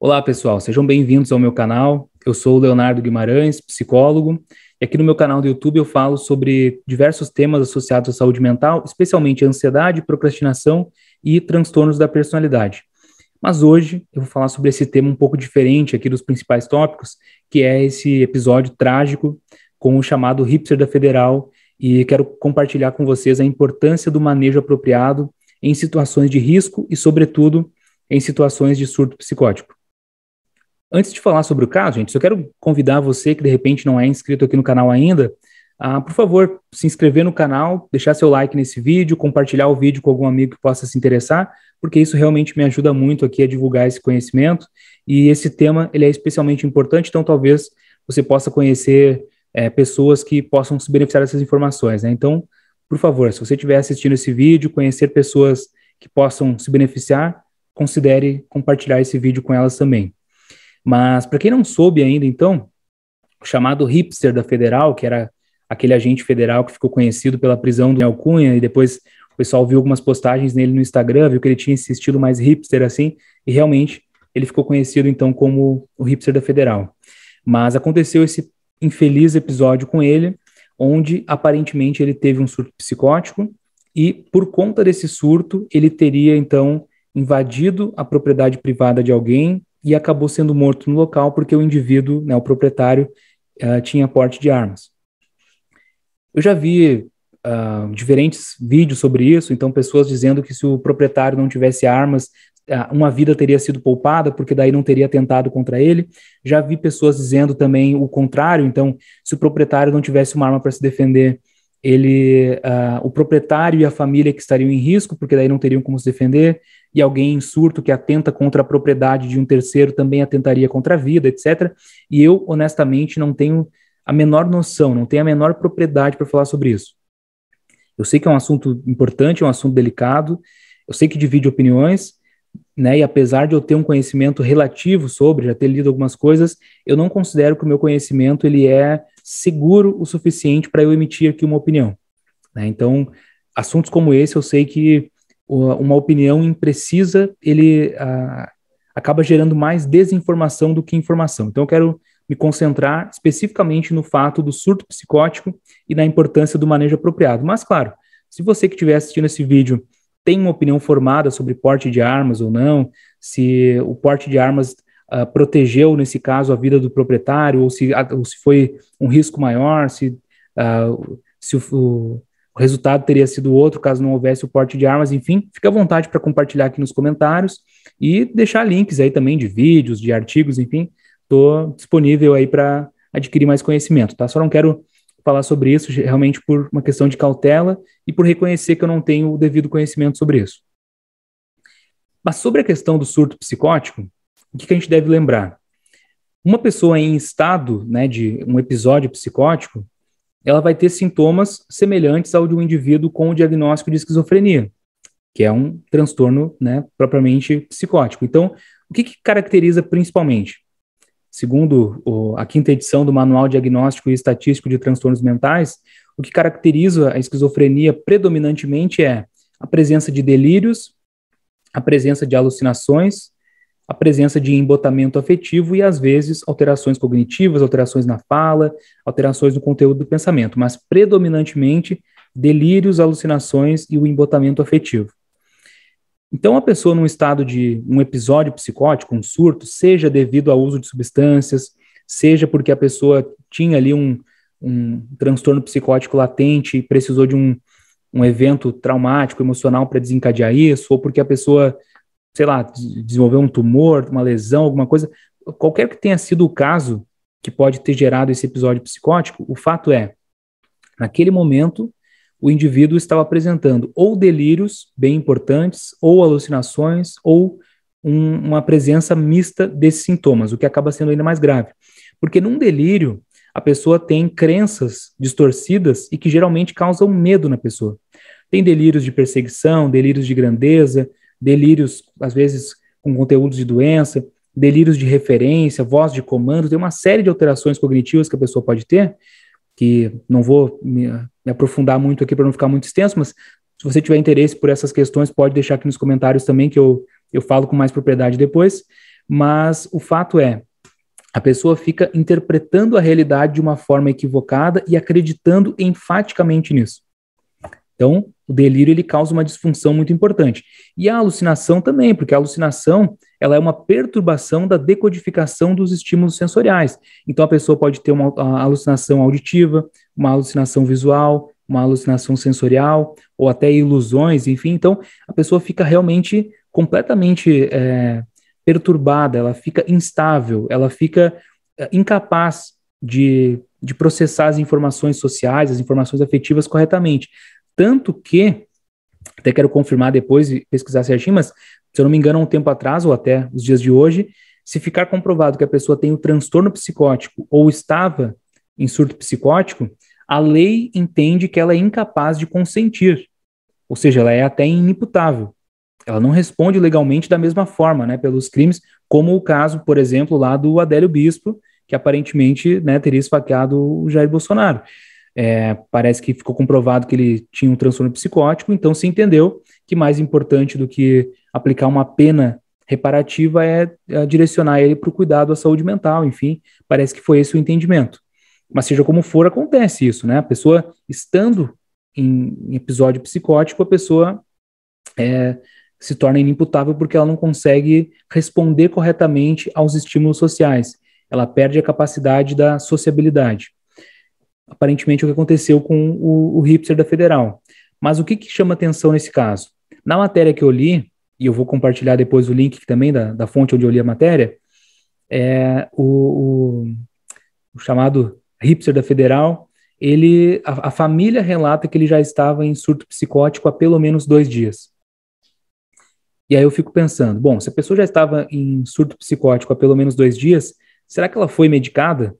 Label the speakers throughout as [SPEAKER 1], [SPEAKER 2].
[SPEAKER 1] Olá, pessoal, sejam bem-vindos ao meu canal. Eu sou o Leonardo Guimarães, psicólogo, e aqui no meu canal do YouTube eu falo sobre diversos temas associados à saúde mental, especialmente ansiedade, procrastinação e transtornos da personalidade. Mas hoje eu vou falar sobre esse tema um pouco diferente aqui dos principais tópicos, que é esse episódio trágico com o chamado hipster da Federal, e quero compartilhar com vocês a importância do manejo apropriado em situações de risco e, sobretudo, em situações de surto psicótico. Antes de falar sobre o caso, gente, eu quero convidar você que de repente não é inscrito aqui no canal ainda, a, por favor, se inscrever no canal, deixar seu like nesse vídeo, compartilhar o vídeo com algum amigo que possa se interessar, porque isso realmente me ajuda muito aqui a divulgar esse conhecimento. E esse tema ele é especialmente importante, então talvez você possa conhecer é, pessoas que possam se beneficiar dessas informações. Né? Então, por favor, se você estiver assistindo esse vídeo, conhecer pessoas que possam se beneficiar, considere compartilhar esse vídeo com elas também. Mas para quem não soube ainda, então, o chamado hipster da Federal, que era aquele agente federal que ficou conhecido pela prisão do Alcunha e depois o pessoal viu algumas postagens nele no Instagram, viu que ele tinha esse estilo mais hipster assim, e realmente ele ficou conhecido então como o hipster da Federal. Mas aconteceu esse infeliz episódio com ele, onde aparentemente ele teve um surto psicótico e por conta desse surto ele teria então invadido a propriedade privada de alguém, e acabou sendo morto no local porque o indivíduo, né, o proprietário, uh, tinha porte de armas. Eu já vi uh, diferentes vídeos sobre isso, então pessoas dizendo que se o proprietário não tivesse armas, uh, uma vida teria sido poupada, porque daí não teria tentado contra ele. Já vi pessoas dizendo também o contrário, então se o proprietário não tivesse uma arma para se defender, ele, uh, o proprietário e a família que estariam em risco, porque daí não teriam como se defender, e alguém em surto que atenta contra a propriedade de um terceiro também atentaria contra a vida, etc. E eu, honestamente, não tenho a menor noção, não tenho a menor propriedade para falar sobre isso. Eu sei que é um assunto importante, é um assunto delicado, eu sei que divide opiniões, né? E apesar de eu ter um conhecimento relativo sobre, já ter lido algumas coisas, eu não considero que o meu conhecimento ele é seguro o suficiente para eu emitir aqui uma opinião. Né? Então, assuntos como esse, eu sei que uma opinião imprecisa, ele acaba gerando mais desinformação do que informação. Então, eu quero me concentrar especificamente no fato do surto psicótico e na importância do manejo apropriado. Mas, claro, se você que estiver assistindo esse vídeo tem uma opinião formada sobre porte de armas ou não, se o porte de armas uh, protegeu, nesse caso, a vida do proprietário, ou se, ou se foi um risco maior, se, uh, se o, o, resultado teria sido outro caso não houvesse o porte de armas, enfim, fica à vontade para compartilhar aqui nos comentários e deixar links aí também de vídeos, de artigos, enfim, estou disponível aí para adquirir mais conhecimento, tá? Só não quero falar sobre isso realmente por uma questão de cautela e por reconhecer que eu não tenho o devido conhecimento sobre isso. Mas sobre a questão do surto psicótico, o que, que a gente deve lembrar? Uma pessoa em estado né, de um episódio psicótico, ela vai ter sintomas semelhantes ao de um indivíduo com o diagnóstico de esquizofrenia, que é um transtorno né, propriamente psicótico. Então, o que, que caracteriza principalmente? Segundo o, a quinta edição do Manual Diagnóstico e Estatístico de Transtornos Mentais, o que caracteriza a esquizofrenia predominantemente é a presença de delírios, a presença de alucinações, a presença de embotamento afetivo e, às vezes, alterações cognitivas, alterações na fala, alterações no conteúdo do pensamento, mas predominantemente delírios, alucinações e o embotamento afetivo. Então, a pessoa num estado de um episódio psicótico, um surto, seja devido ao uso de substâncias, seja porque a pessoa tinha ali um, um transtorno psicótico latente e precisou de um, um evento traumático, emocional para desencadear isso, ou porque a pessoa sei lá, desenvolver um tumor, uma lesão, alguma coisa, qualquer que tenha sido o caso que pode ter gerado esse episódio psicótico, o fato é, naquele momento, o indivíduo estava apresentando ou delírios bem importantes, ou alucinações, ou um, uma presença mista desses sintomas, o que acaba sendo ainda mais grave. Porque num delírio, a pessoa tem crenças distorcidas e que geralmente causam medo na pessoa. Tem delírios de perseguição, delírios de grandeza, delírios, às vezes, com conteúdos de doença, delírios de referência, voz de comando, tem uma série de alterações cognitivas que a pessoa pode ter, que não vou me, me aprofundar muito aqui para não ficar muito extenso, mas se você tiver interesse por essas questões, pode deixar aqui nos comentários também, que eu, eu falo com mais propriedade depois. Mas o fato é, a pessoa fica interpretando a realidade de uma forma equivocada e acreditando enfaticamente nisso. Então, o delírio ele causa uma disfunção muito importante. E a alucinação também, porque a alucinação ela é uma perturbação da decodificação dos estímulos sensoriais. Então a pessoa pode ter uma alucinação auditiva, uma alucinação visual, uma alucinação sensorial, ou até ilusões, enfim. Então a pessoa fica realmente completamente é, perturbada, ela fica instável, ela fica é, incapaz de, de processar as informações sociais, as informações afetivas corretamente. Tanto que, até quero confirmar depois e pesquisar certinho, mas se eu não me engano, há um tempo atrás, ou até os dias de hoje, se ficar comprovado que a pessoa tem o um transtorno psicótico ou estava em surto psicótico, a lei entende que ela é incapaz de consentir, ou seja, ela é até inimputável. Ela não responde legalmente da mesma forma, né, pelos crimes, como o caso, por exemplo, lá do Adélio Bispo, que aparentemente né, teria esfaqueado o Jair Bolsonaro. É, parece que ficou comprovado que ele tinha um transtorno psicótico, então se entendeu que mais importante do que aplicar uma pena reparativa é, é direcionar ele para o cuidado à saúde mental, enfim, parece que foi esse o entendimento. Mas seja como for, acontece isso, né? A pessoa estando em, em episódio psicótico, a pessoa é, se torna inimputável porque ela não consegue responder corretamente aos estímulos sociais. Ela perde a capacidade da sociabilidade aparentemente o que aconteceu com o, o hipster da Federal. Mas o que, que chama atenção nesse caso? Na matéria que eu li, e eu vou compartilhar depois o link também da, da fonte onde eu li a matéria, é, o, o, o chamado hipster da Federal, ele, a, a, família relata que ele já estava em surto psicótico há pelo menos dois dias. E aí eu fico pensando, bom, se a pessoa já estava em surto psicótico há pelo menos dois dias, será que ela foi medicada?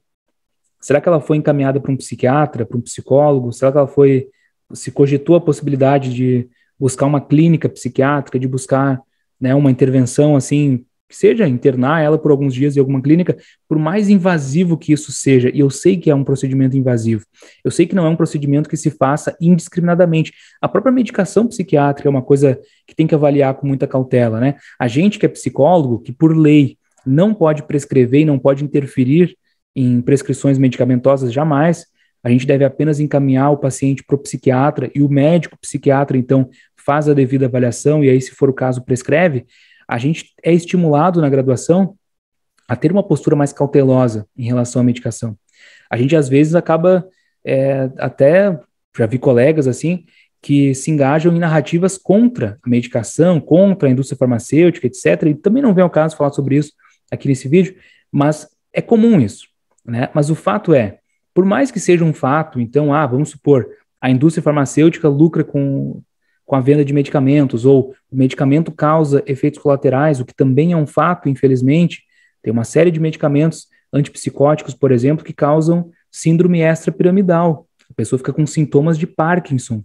[SPEAKER 1] Será que ela foi encaminhada para um psiquiatra, para um psicólogo? Será que ela foi se cogitou a possibilidade de buscar uma clínica psiquiátrica, de buscar né, uma intervenção assim, que seja internar ela por alguns dias em alguma clínica, por mais invasivo que isso seja, e eu sei que é um procedimento invasivo, eu sei que não é um procedimento que se faça indiscriminadamente. A própria medicação psiquiátrica é uma coisa que tem que avaliar com muita cautela, né? A gente que é psicólogo, que por lei não pode prescrever e não pode interferir em prescrições medicamentosas, jamais. A gente deve apenas encaminhar o paciente para o psiquiatra e o médico psiquiatra, então, faz a devida avaliação e aí, se for o caso, prescreve. A gente é estimulado na graduação a ter uma postura mais cautelosa em relação à medicação. A gente, às vezes, acaba é, até, já vi colegas assim, que se engajam em narrativas contra a medicação, contra a indústria farmacêutica, etc. E também não vem ao caso falar sobre isso aqui nesse vídeo, mas é comum isso. Né? Mas o fato é, por mais que seja um fato, então, ah, vamos supor, a indústria farmacêutica lucra com, com a venda de medicamentos, ou o medicamento causa efeitos colaterais, o que também é um fato, infelizmente. Tem uma série de medicamentos antipsicóticos, por exemplo, que causam síndrome extrapiramidal. A pessoa fica com sintomas de Parkinson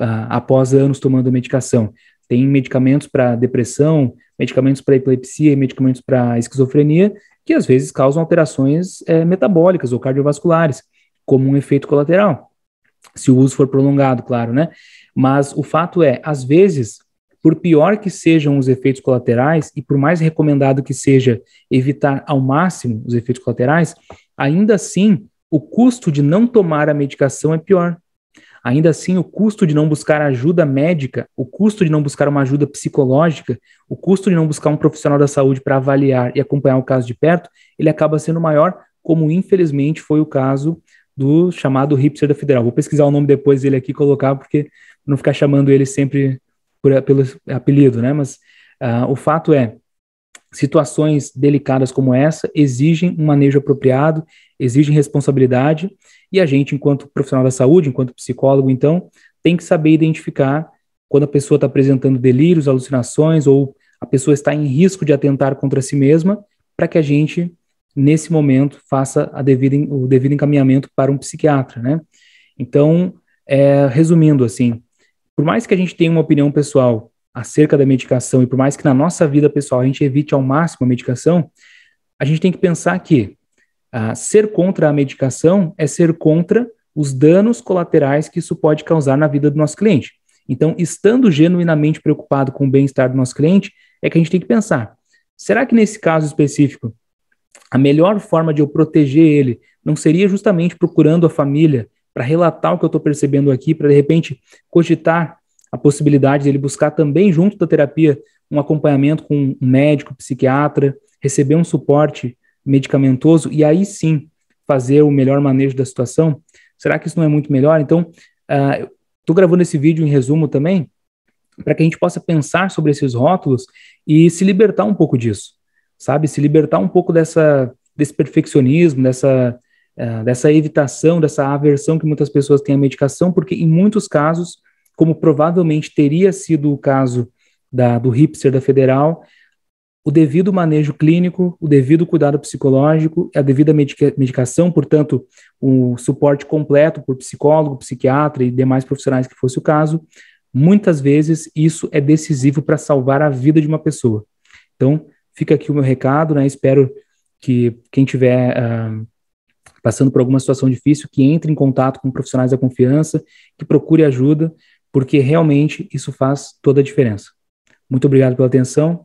[SPEAKER 1] ah, após anos tomando a medicação. Tem medicamentos para depressão, medicamentos para epilepsia, medicamentos para esquizofrenia, que às vezes causam alterações é, metabólicas ou cardiovasculares, como um efeito colateral, se o uso for prolongado, claro, né? Mas o fato é, às vezes, por pior que sejam os efeitos colaterais e por mais recomendado que seja evitar ao máximo os efeitos colaterais, ainda assim o custo de não tomar a medicação é pior. Ainda assim, o custo de não buscar ajuda médica, o custo de não buscar uma ajuda psicológica, o custo de não buscar um profissional da saúde para avaliar e acompanhar o caso de perto, ele acaba sendo maior, como infelizmente foi o caso do chamado hipster da Federal. Vou pesquisar o nome depois dele aqui e colocar, porque não ficar chamando ele sempre por, pelo apelido, né? Mas uh, o fato é, situações delicadas como essa exigem um manejo apropriado, exigem responsabilidade e a gente, enquanto profissional da saúde, enquanto psicólogo, então, tem que saber identificar quando a pessoa está apresentando delírios, alucinações ou a pessoa está em risco de atentar contra si mesma, para que a gente, nesse momento, faça devida, o devido encaminhamento para um psiquiatra, né? Então, é, resumindo assim, por mais que a gente tenha uma opinião pessoal acerca da medicação e por mais que na nossa vida pessoal a gente evite ao máximo a medicação, a gente tem que pensar que ser contra a medicação é ser contra os danos colaterais que isso pode causar na vida do nosso cliente. Então, estando genuinamente preocupado com o bem-estar do nosso cliente, é que a gente tem que pensar: será que nesse caso específico, a melhor forma de eu proteger ele não seria justamente procurando a família para relatar o que eu estou percebendo aqui, para de repente cogitar a possibilidade dele buscar também junto da terapia um acompanhamento com um médico, psiquiatra, receber um suporte medicamentoso e aí sim fazer o melhor manejo da situação? Será que isso não é muito melhor? Então, estou uh, ah, gravando esse vídeo em resumo também, para que a gente possa pensar sobre esses rótulos e se libertar um pouco disso, sabe? Se libertar um pouco dessa, desse perfeccionismo, dessa, uh, dessa evitação, dessa aversão que muitas pessoas têm à medicação, porque em muitos casos, como provavelmente teria sido o caso da, do hipster da Federal, o devido manejo clínico, o devido cuidado psicológico, a devida medica medicação, portanto, o suporte completo por psicólogo, psiquiatra e demais profissionais que fosse o caso, muitas vezes isso é decisivo para salvar a vida de uma pessoa. Então, fica aqui o meu recado, né? Espero que quem tiver uh, passando por alguma situação difícil, que entre em contato com profissionais da confiança, que procure ajuda, porque realmente isso faz toda a diferença. Muito obrigado pela atenção